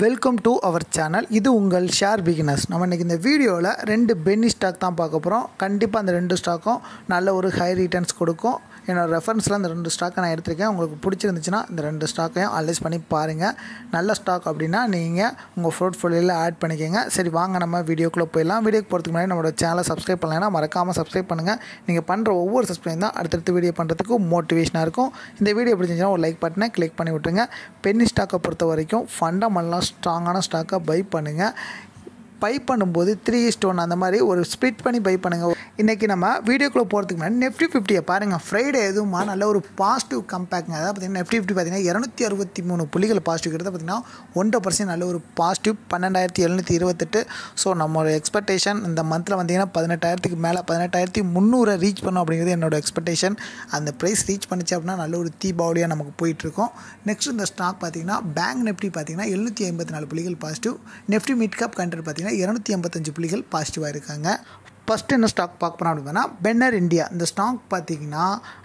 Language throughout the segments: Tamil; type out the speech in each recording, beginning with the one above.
வெல்கம் டு அவர் சேனல் இது உங்கள் ஷேர் பிகினர்ஸ் நம்ம இன்றைக்கி இந்த வீடியோவில் ரெண்டு பென்னி ஸ்டாக் தான் பார்க்க போகிறோம் கண்டிப்பாக அந்த ரெண்டு ஸ்டாக்கும் நல்ல ஒரு ஹை ரிட்டர்ன்ஸ் கொடுக்கும் என்னோடய ரெஃபரன்ஸில் அந்த ரெண்டு ஸ்டாக்கை நான் எடுத்திருக்கேன் உங்களுக்கு பிடிச்சிருந்துச்சுன்னா இந்த ரெண்டு ஸ்டாக்கையும் அலைஸ் பண்ணி பாருங்கள் நல்ல ஸ்டாக் அப்படின்னா நீங்கள் உங்கள் ஃபோலியோவில் ஆட் பண்ணிக்கோங்க சரி வாங்க நம்ம வீடியோக்குள்ளே போயிடலாம் வீடியோக்கு போகிறதுக்கு முன்னாடி நம்மளோட சேனலை சப்ஸ்கிரைப் பண்ணலைன்னா மறக்காமல் சப்ஸ்கிரைப் பண்ணுங்கள் நீங்கள் பண்ணுற ஒவ்வொரு சப்ஸ்கிரைப் தான் அடுத்தடுத்து வீடியோ பண்ணுறதுக்கு மோட்டிவேஷனாக இருக்கும் இந்த வீடியோ பிடிச்சிருந்துச்சுன்னா ஒரு லைக் பட்டனை கிளிக் பண்ணி விட்டுருங்க பென்னி ஸ்டாக்கை பொறுத்த வரைக்கும் ஃபண்டமெண்டல் பண்ணலாம் ஸ்ட்ராங்கான ஸ்டாக்காக பை பண்ணுங்கள் பை பண்ணும்போது த்ரீ ஸ்டோன் அந்த மாதிரி ஒரு ஸ்ப்ளிட் பண்ணி பை பண்ணுங்கள் இன்றைக்கி நம்ம வீடியோக்குள்ளே போகிறதுக்கு முன்னாடி நெஃப்டி ஃபிஃப்டியை பாருங்கள் ஃப்ரைடே எதுவுமா நல்ல ஒரு பாசிட்டிவ் கம்பேக்ங்க அதாவது பார்த்திங்கன்னா நெஃப்டி ஃபிஃப்டி பார்த்திங்கன்னா இரநூத்தி அறுபத்தி மூணு புள்ளிகள் பாசிட்டிவ் கிட்ட பார்த்திங்கன்னா ஒன்றரை பர்சன்ட் நல்ல ஒரு பாசிட்டிவ் பன்னெண்டாயிரத்தி எழுநூற்றி இருபத்தெட்டு ஸோ நம்மளோட எக்ஸ்பெக்டேஷன் இந்த மந்தில் வந்தீங்கன்னா பதினெட்டாயிரத்துக்கு மேலே பதினெட்டாயிரத்தி முந்நூறை ரீச் பண்ணோம் அப்படிங்கிறது என்னோட எக்ஸ்பெக்டேஷன் அந்த ப்ரைஸ் ரீச் பண்ணிச்சு அப்படின்னா நல்ல ஒரு தீபாவளியாக நமக்கு போயிட்டுருக்கோம் நெக்ஸ்ட் இந்த ஸ்டாக் பார்த்திங்கன்னா பேங்க் நெஃப்டி பார்த்திங்கன்னா எழுநூற்றி ஐம்பத்தி நாலு புள்ளிகள் positive Nifty mid cap country பார்த்திங்கன்னா இரநூத்தி ஐம்பத்தஞ்சு புள்ளிகள் பாசிட்டிவாக இருக்காங்க ஃபஸ்ட்டு என்ன ஸ்டாக் பார்க்க போனோம் அப்படின்னா பென்னர் இந்தியா இந்த ஸ்டாக் பார்த்தீங்கன்னா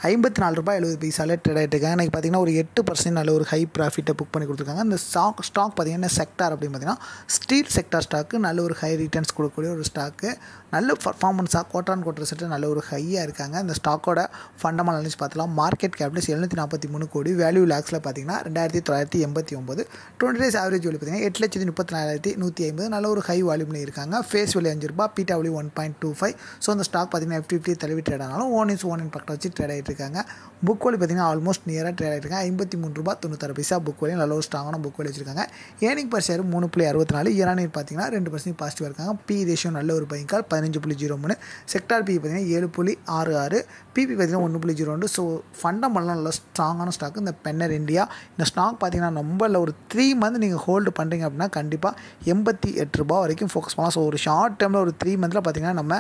ஐம்பத்தி நாலு ரூபாய் எழுபது பைசாலே ட்ரேட் ஆகிட்டுருக்காங்க எனக்கு பார்த்தீங்கன்னா ஒரு எட்டு பர்சன்ட் நல்ல ஒரு ஹை ப்ராஃபிட்டை புக் பண்ணி கொடுத்துருக்காங்க இந்த ஸ்டாக் ஸ்டாக் பார்த்தீங்கன்னா செக்டார் அப்படின்னு பார்த்தீங்கன்னா ஸ்டீல் செக்டார் ஸ்டாக்கு நல்ல ஒரு ஹை ரிட்டர்ன்ஸ் கொடுக்கக்கூடிய ஒரு ஸ்டாக்கு நல்ல பர்ஃபார்மன்ஸாக குவார்டர் ஆன் குவார்டர் செட்டு நல்ல ஒரு ஹையாக இருக்காங்க இந்த ஸ்டாக்கோட ஃபண்டமெண்டல் அனலிஸ் பார்த்தலாம் மார்க்கெட் கேபிடல்ஸ் எழுநூற்றி நாற்பத்தி மூணு கோடி வேல்யூ லேக்ஸில் பார்த்தீங்கன்னா ரெண்டாயிரத்தி தொள்ளாயிரத்தி எண்பத்தி ஒம்பது டுவெண்ட்டி டேஸ் ஆவரேஜ் வேல்யூ பார்த்தீங்கன்னா எட்டு லட்சத்தி முப்பத்தி நாலாயிரத்தி நூற்றி ஐம்பது நல்ல ஒரு ஹை வால்யூமில் இருக்காங்க ஃபேஸ் வேல்யூ அஞ்சு ரூபா P W one point two five so அந்த ஸ்டாக் பார்த்திங்கன்னா நிஃப்டி ஃபிஃப்டி தள்ளி ட்ரேட் ஆனாலும் ஓன் இஸ் ஓன் இன் பக்கத்தில் வச்சு ட்ரேட் ஆகிட்டு இருக்காங்க புக் வழி பார்த்திங்கன்னா ஆல்மோஸ்ட் நியராக ட்ரேட் ஆகிருக்காங்க ஐம்பத்தி மூணு ரூபா தொண்ணூத்தாறு பைசா புக் வழி நல்ல ஒரு ஸ்ட்ராங்கான புக் வழி வச்சிருக்காங்க ஏனிங் பர் ஷேர் மூணு புள்ளி அறுபத்தி நாலு இயரானியர் பார்த்திங்கன்னா ரெண்டு பர்சன்ட் பாசிட்டிவாக இருக்காங்க பி ரேஷியோ நல்ல ஒரு பைங்கால் பதினஞ்சு புள்ளி ஜீரோ மூணு செக்டார் பி பார்த்திங்கன்னா ஏழு புள்ளி ஆறு ஆறு பிபி பார்த்திங்கன்னா ஒன்று புள்ளி ஜீரோ ரெண்டு ஸோ ஃபண்டமெல்லாம் நல்லா ஸ்ட்ராங்கான ஸ்டாக் இந்த பென்னர் இந்தியா இந்த ஸ்டாக் பார்த்திங்கன்னா நம்ம இல்லை ஒரு த்ரீ மந்த் நீங்கள் ஹோல்டு பண்ணுறீங்க அப்படின்னா கண்டிப்பாக எண்பத்தி எட்டு ரூபா வரைக்கும் ஃபோக்கஸ் பண்ணலாம் ஸோ ஒரு ஷார்ட் டைமில் ஒரு த்ரீ மந்தில் பார்த்திங்கன்னா நம்ம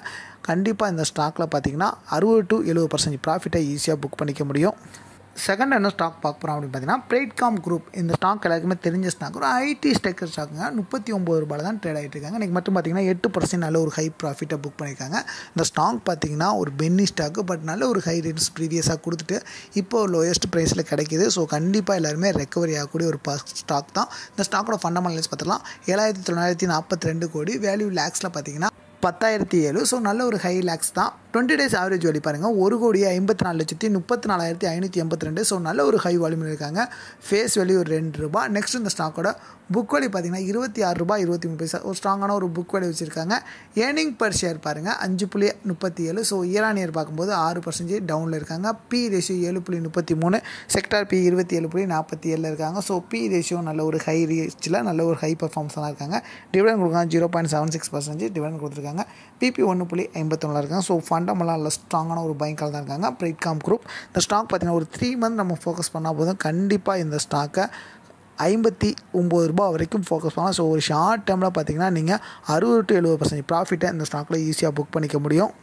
கண்டிப்பாக இந்த ஸ்டாக்கில் பார்த்திங்கன்னா அறுபது டு எழுபது பர்சன்ட் ப்ராஃபிட்டை ஈஸியாக புக் பண்ணிக்க முடியும் செகண்ட் என்ன ஸ்டாக் பார்க்க போகிறோம் அப்படின்னு பார்த்தீங்கன்னா பிரைட்காம் குரூப் இந்த ஸ்டாக் எல்லாருக்குமே தெரிஞ்ச ஸ்டாக் ஒரு ஐடி ஸ்டெக்கர் ஸ்டாக்குங்க முப்பத்தி ஒம்பது ரூபாயில் தான் ட்ரேட் ஆகிட்டு இருக்காங்க இன்றைக்கி மட்டும் பார்த்தீங்கன்னா எட்டு பர்சன்ட் நல்ல ஒரு ஹை ப்ராஃபிட்டை புக் பண்ணியிருக்காங்க இந்த ஸ்டாக் பார்த்தீங்கன்னா ஒரு பென்னி ஸ்டாக்கு பட் நல்ல ஒரு ஹை ரேட்ஸ் ப்ரீவியஸாக கொடுத்துட்டு இப்போ லோயஸ்ட் ப்ரைஸில் கிடைக்கிது ஸோ கண்டிப்பாக எல்லாருமே ரெக்கவரி ஆகக்கூடிய ஒரு ஸ்டாக் தான் இந்த ஸ்டாக்கோட ஃபண்டமெண்டல்ஸ் பார்த்துக்கலாம் ஏழாயிரத்தி தொள்ளாயிரத்தி நாற்பத்தி ரெண்டு கோடி வேல்யூ லேக்ஸில் பார்த்தீங்கன்னா பத்தாயிரத்தி ஏழு ஸோ நல்ல ஒரு ஹை லேக்ஸ் தான் டுவெண்ட்டி டேஸ் ஆவரேஜ் வழி பாருங்கள் ஒரு கோடியே ஐம்பத்தி நாலு லட்சத்தி முப்பத்தி நாலாயிரத்தி ஐநூற்றி எண்பத்தி ரெண்டு ஸோ நல்ல ஒரு ஹை வால்யூமில் இருக்காங்க ஃபேஸ் வேல்யூ ஒரு ரெண்டு ரூபா நெக்ஸ்ட் இந்த ஸ்டாக்கோட புக் வழி பார்த்திங்கன்னா இருபத்தி ஆறு ரூபாய் இருபத்தி மூணு பைசா ஒரு ஸ்ட்ராங்கான ஒரு புக் வழி வச்சுருக்காங்க ஏர்னிங் பர் ஷேர் பாருங்கள் அஞ்சு புள்ளி முப்பத்தி ஏழு ஸோ இயரான் இயர் பார்க்கும்போது ஆறு பர்சன்டேஜ் டவுனில் இருக்காங்க பி ரேஷியோ ஏழு புள்ளி முப்பத்தி மூணு செக்டார் பி இருபத்தி ஏழு புள்ளி நாற்பத்தி ஏழில் இருக்காங்க ஸோ பி ரேஷியோ நல்ல ஒரு ஹை ரீச்சில் நல்ல ஒரு ஹை பர்ஃபார்மன்ஸ்லாம் இருக்காங்க டிவிடன் கொடுக்காங்க zero point seven six percentage dividend கொடுத்துருக்காங்க பிபி ஒன்று புள்ளி ஐம்பத்தொன்னில் இருக்காங்க ஸோ ஃபண்ட் ஃபண்டமெல்லாம் ஸ்ட்ராங்கான ஒரு பயங்கர தான் இருக்காங்க பிரைட்காம் குரூப் இந்த ஸ்டாக் பார்த்திங்கன்னா ஒரு த்ரீ மந்த் நம்ம ஃபோக்கஸ் பண்ணால் போதும் கண்டிப்பாக இந்த ஸ்டாக்கை ஐம்பத்தி ஒம்பது ரூபா வரைக்கும் ஃபோக்கஸ் பண்ணலாம் ஸோ ஒரு ஷார்ட் டேமில் பார்த்திங்கன்னா நீங்கள் அறுபது டு எழுபது பர்சன்ட் ப்ராஃபிட்டை இந்த ஸ்டாக்கில் ஈஸியாக புக் பண்ணிக்க முடியும்